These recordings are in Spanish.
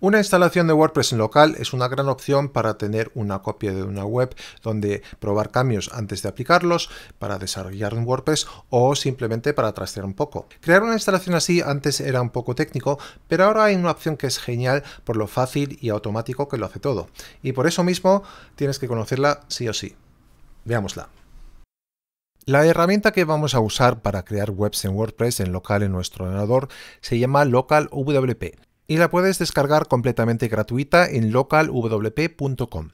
Una instalación de WordPress en local es una gran opción para tener una copia de una web donde probar cambios antes de aplicarlos, para desarrollar un WordPress o simplemente para trastear un poco. Crear una instalación así antes era un poco técnico, pero ahora hay una opción que es genial por lo fácil y automático que lo hace todo. Y por eso mismo tienes que conocerla sí o sí. Veámosla. La herramienta que vamos a usar para crear webs en WordPress en local en nuestro ordenador se llama Local WP y la puedes descargar completamente gratuita en localwp.com.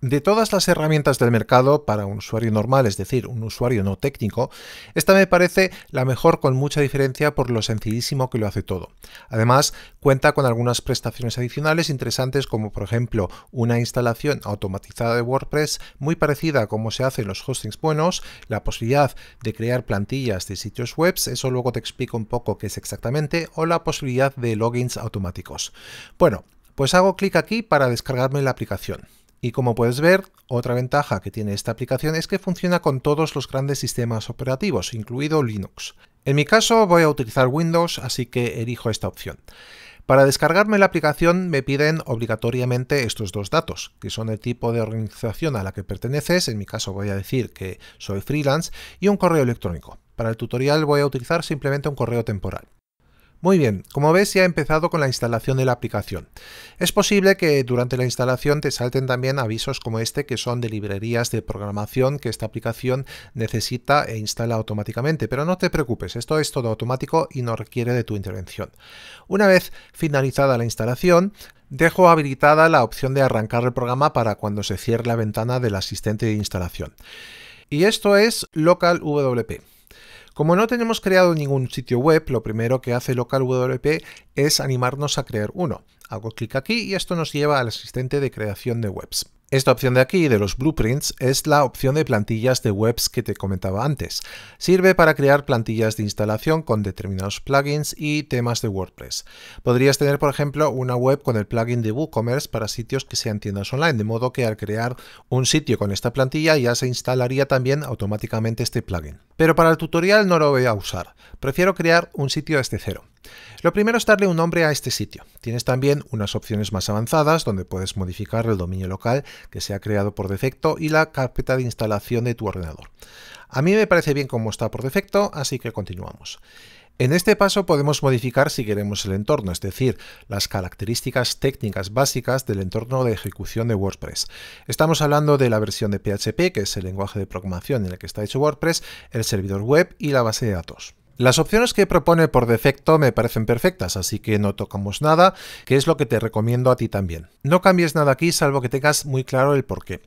De todas las herramientas del mercado para un usuario normal, es decir, un usuario no técnico, esta me parece la mejor con mucha diferencia por lo sencillísimo que lo hace todo. Además, cuenta con algunas prestaciones adicionales interesantes como por ejemplo una instalación automatizada de WordPress muy parecida a como se hace en los hostings buenos, la posibilidad de crear plantillas de sitios web, eso luego te explico un poco qué es exactamente, o la posibilidad de logins automáticos. Bueno, pues hago clic aquí para descargarme la aplicación. Y como puedes ver, otra ventaja que tiene esta aplicación es que funciona con todos los grandes sistemas operativos, incluido Linux. En mi caso voy a utilizar Windows, así que elijo esta opción. Para descargarme la aplicación me piden obligatoriamente estos dos datos, que son el tipo de organización a la que perteneces, en mi caso voy a decir que soy freelance, y un correo electrónico. Para el tutorial voy a utilizar simplemente un correo temporal. Muy bien, como ves ya ha empezado con la instalación de la aplicación. Es posible que durante la instalación te salten también avisos como este que son de librerías de programación que esta aplicación necesita e instala automáticamente, pero no te preocupes, esto es todo automático y no requiere de tu intervención. Una vez finalizada la instalación, Dejo habilitada la opción de arrancar el programa para cuando se cierre la ventana del asistente de instalación. Y esto es Local LocalWP. Como no tenemos creado ningún sitio web, lo primero que hace LocalWP es animarnos a crear uno. Hago clic aquí y esto nos lleva al asistente de creación de webs. Esta opción de aquí, de los blueprints, es la opción de plantillas de webs que te comentaba antes. Sirve para crear plantillas de instalación con determinados plugins y temas de WordPress. Podrías tener, por ejemplo, una web con el plugin de WooCommerce para sitios que sean tiendas online, de modo que al crear un sitio con esta plantilla ya se instalaría también automáticamente este plugin. Pero para el tutorial no lo voy a usar. Prefiero crear un sitio este cero. Lo primero es darle un nombre a este sitio. Tienes también unas opciones más avanzadas donde puedes modificar el dominio local que se ha creado por defecto y la carpeta de instalación de tu ordenador. A mí me parece bien como está por defecto, así que continuamos. En este paso podemos modificar si queremos el entorno, es decir, las características técnicas básicas del entorno de ejecución de WordPress. Estamos hablando de la versión de PHP, que es el lenguaje de programación en el que está hecho WordPress, el servidor web y la base de datos. Las opciones que propone por defecto me parecen perfectas, así que no tocamos nada, que es lo que te recomiendo a ti también. No cambies nada aquí salvo que tengas muy claro el porqué.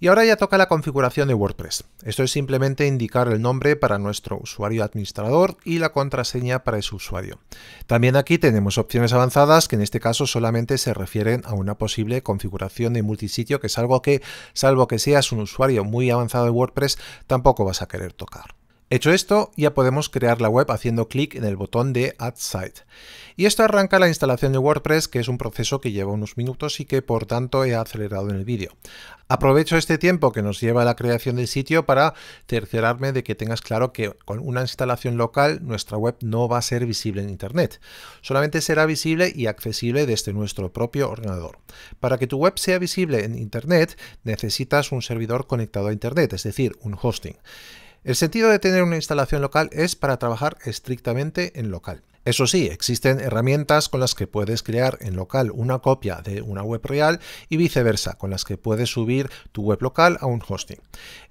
Y ahora ya toca la configuración de WordPress. Esto es simplemente indicar el nombre para nuestro usuario administrador y la contraseña para ese usuario. También aquí tenemos opciones avanzadas que en este caso solamente se refieren a una posible configuración de multisitio que es algo que, salvo que seas un usuario muy avanzado de WordPress, tampoco vas a querer tocar. Hecho esto, ya podemos crear la web haciendo clic en el botón de Add Site. Y esto arranca la instalación de WordPress, que es un proceso que lleva unos minutos y que por tanto he acelerado en el vídeo. Aprovecho este tiempo que nos lleva la creación del sitio para cerciorarme de que tengas claro que con una instalación local nuestra web no va a ser visible en Internet. Solamente será visible y accesible desde nuestro propio ordenador. Para que tu web sea visible en Internet necesitas un servidor conectado a Internet, es decir, un hosting. El sentido de tener una instalación local es para trabajar estrictamente en local. Eso sí, existen herramientas con las que puedes crear en local una copia de una web real y viceversa, con las que puedes subir tu web local a un hosting.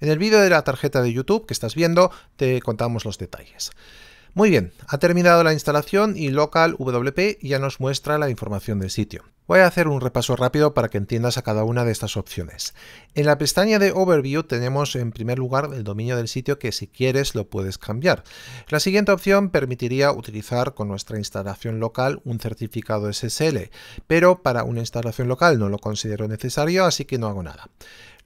En el vídeo de la tarjeta de YouTube que estás viendo te contamos los detalles. Muy bien, ha terminado la instalación y local WP ya nos muestra la información del sitio. Voy a hacer un repaso rápido para que entiendas a cada una de estas opciones. En la pestaña de Overview tenemos en primer lugar el dominio del sitio que si quieres lo puedes cambiar. La siguiente opción permitiría utilizar con nuestra instalación local un certificado SSL, pero para una instalación local no lo considero necesario así que no hago nada.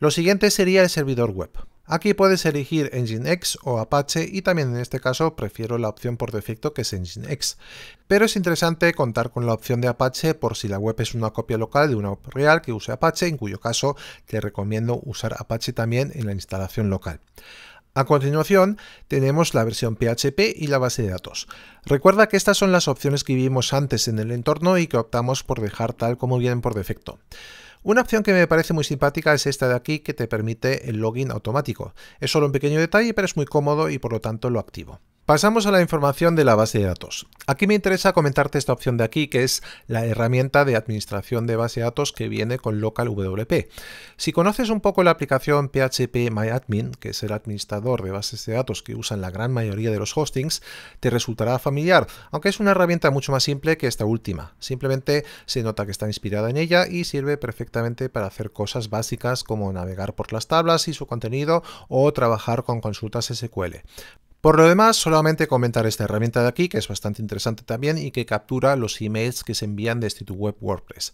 Lo siguiente sería el servidor web. Aquí puedes elegir Nginx o Apache y también en este caso prefiero la opción por defecto que es Nginx. Pero es interesante contar con la opción de Apache por si la web es una copia local de una real que use Apache, en cuyo caso te recomiendo usar Apache también en la instalación local. A continuación tenemos la versión PHP y la base de datos. Recuerda que estas son las opciones que vimos antes en el entorno y que optamos por dejar tal como vienen por defecto. Una opción que me parece muy simpática es esta de aquí que te permite el login automático. Es solo un pequeño detalle, pero es muy cómodo y por lo tanto lo activo. Pasamos a la información de la base de datos. Aquí me interesa comentarte esta opción de aquí, que es la herramienta de administración de base de datos que viene con LocalWP. Si conoces un poco la aplicación PHP MyAdmin, que es el administrador de bases de datos que usan la gran mayoría de los hostings, te resultará familiar, aunque es una herramienta mucho más simple que esta última. Simplemente se nota que está inspirada en ella y sirve perfectamente para hacer cosas básicas como navegar por las tablas y su contenido o trabajar con consultas SQL. Por lo demás, solamente comentar esta herramienta de aquí, que es bastante interesante también y que captura los emails que se envían desde tu web WordPress.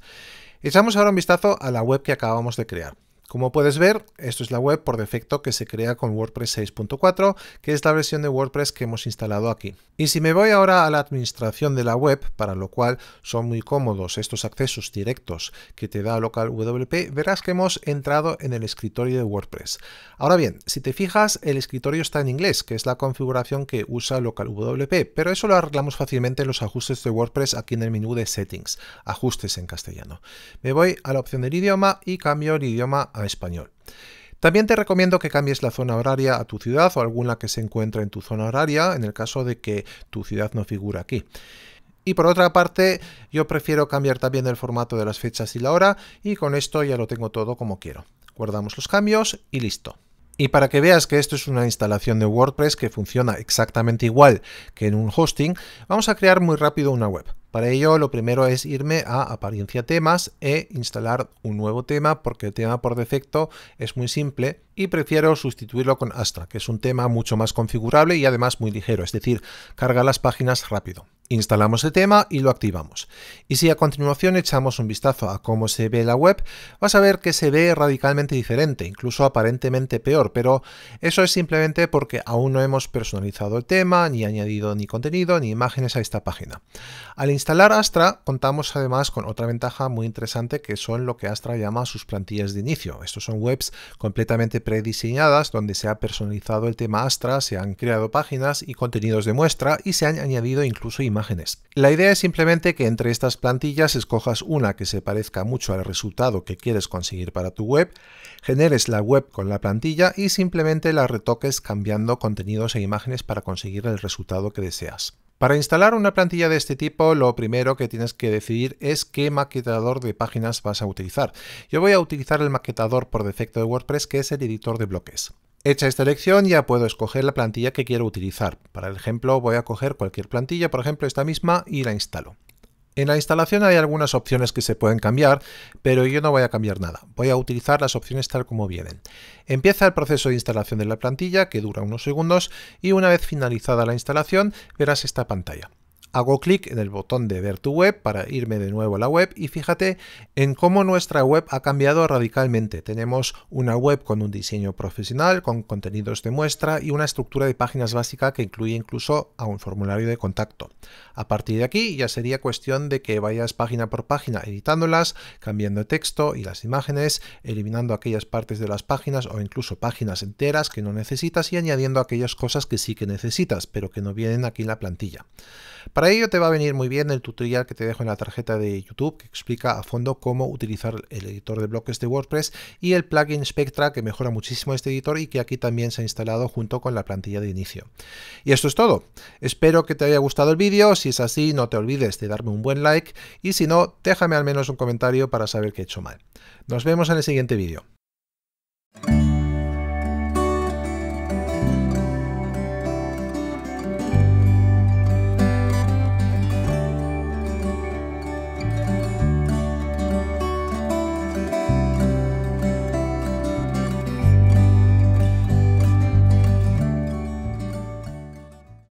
Echamos ahora un vistazo a la web que acabamos de crear. Como puedes ver, esto es la web por defecto que se crea con WordPress 6.4, que es la versión de WordPress que hemos instalado aquí. Y si me voy ahora a la administración de la web, para lo cual son muy cómodos estos accesos directos que te da LocalWP, verás que hemos entrado en el escritorio de WordPress. Ahora bien, si te fijas, el escritorio está en inglés, que es la configuración que usa LocalWP, pero eso lo arreglamos fácilmente en los ajustes de WordPress aquí en el menú de Settings, Ajustes en castellano. Me voy a la opción del idioma y cambio el idioma español. También te recomiendo que cambies la zona horaria a tu ciudad o alguna que se encuentre en tu zona horaria en el caso de que tu ciudad no figura aquí. Y por otra parte, yo prefiero cambiar también el formato de las fechas y la hora y con esto ya lo tengo todo como quiero. Guardamos los cambios y listo. Y para que veas que esto es una instalación de WordPress que funciona exactamente igual que en un hosting, vamos a crear muy rápido una web. Para ello lo primero es irme a apariencia temas e instalar un nuevo tema porque el tema por defecto es muy simple y prefiero sustituirlo con Astra, que es un tema mucho más configurable y además muy ligero, es decir, carga las páginas rápido. Instalamos el tema y lo activamos. Y si a continuación echamos un vistazo a cómo se ve la web, vas a ver que se ve radicalmente diferente, incluso aparentemente peor, pero eso es simplemente porque aún no hemos personalizado el tema, ni añadido ni contenido, ni imágenes a esta página. Al instalar Astra, contamos además con otra ventaja muy interesante que son lo que Astra llama sus plantillas de inicio. Estos son webs completamente prediseñadas donde se ha personalizado el tema Astra, se han creado páginas y contenidos de muestra y se han añadido incluso imágenes la idea es simplemente que entre estas plantillas escojas una que se parezca mucho al resultado que quieres conseguir para tu web, generes la web con la plantilla y simplemente la retoques cambiando contenidos e imágenes para conseguir el resultado que deseas. Para instalar una plantilla de este tipo, lo primero que tienes que decidir es qué maquetador de páginas vas a utilizar. Yo voy a utilizar el maquetador por defecto de WordPress, que es el editor de bloques. Hecha esta elección ya puedo escoger la plantilla que quiero utilizar. Para el ejemplo voy a coger cualquier plantilla, por ejemplo esta misma, y la instalo. En la instalación hay algunas opciones que se pueden cambiar, pero yo no voy a cambiar nada. Voy a utilizar las opciones tal como vienen. Empieza el proceso de instalación de la plantilla, que dura unos segundos, y una vez finalizada la instalación verás esta pantalla. Hago clic en el botón de ver tu web para irme de nuevo a la web y fíjate en cómo nuestra web ha cambiado radicalmente. Tenemos una web con un diseño profesional, con contenidos de muestra y una estructura de páginas básica que incluye incluso a un formulario de contacto. A partir de aquí ya sería cuestión de que vayas página por página editándolas, cambiando texto y las imágenes, eliminando aquellas partes de las páginas o incluso páginas enteras que no necesitas y añadiendo aquellas cosas que sí que necesitas, pero que no vienen aquí en la plantilla. Para ello te va a venir muy bien el tutorial que te dejo en la tarjeta de YouTube que explica a fondo cómo utilizar el editor de bloques de WordPress y el plugin Spectra que mejora muchísimo este editor y que aquí también se ha instalado junto con la plantilla de inicio. Y esto es todo. Espero que te haya gustado el vídeo. Si es así, no te olvides de darme un buen like y si no, déjame al menos un comentario para saber qué he hecho mal. Nos vemos en el siguiente vídeo.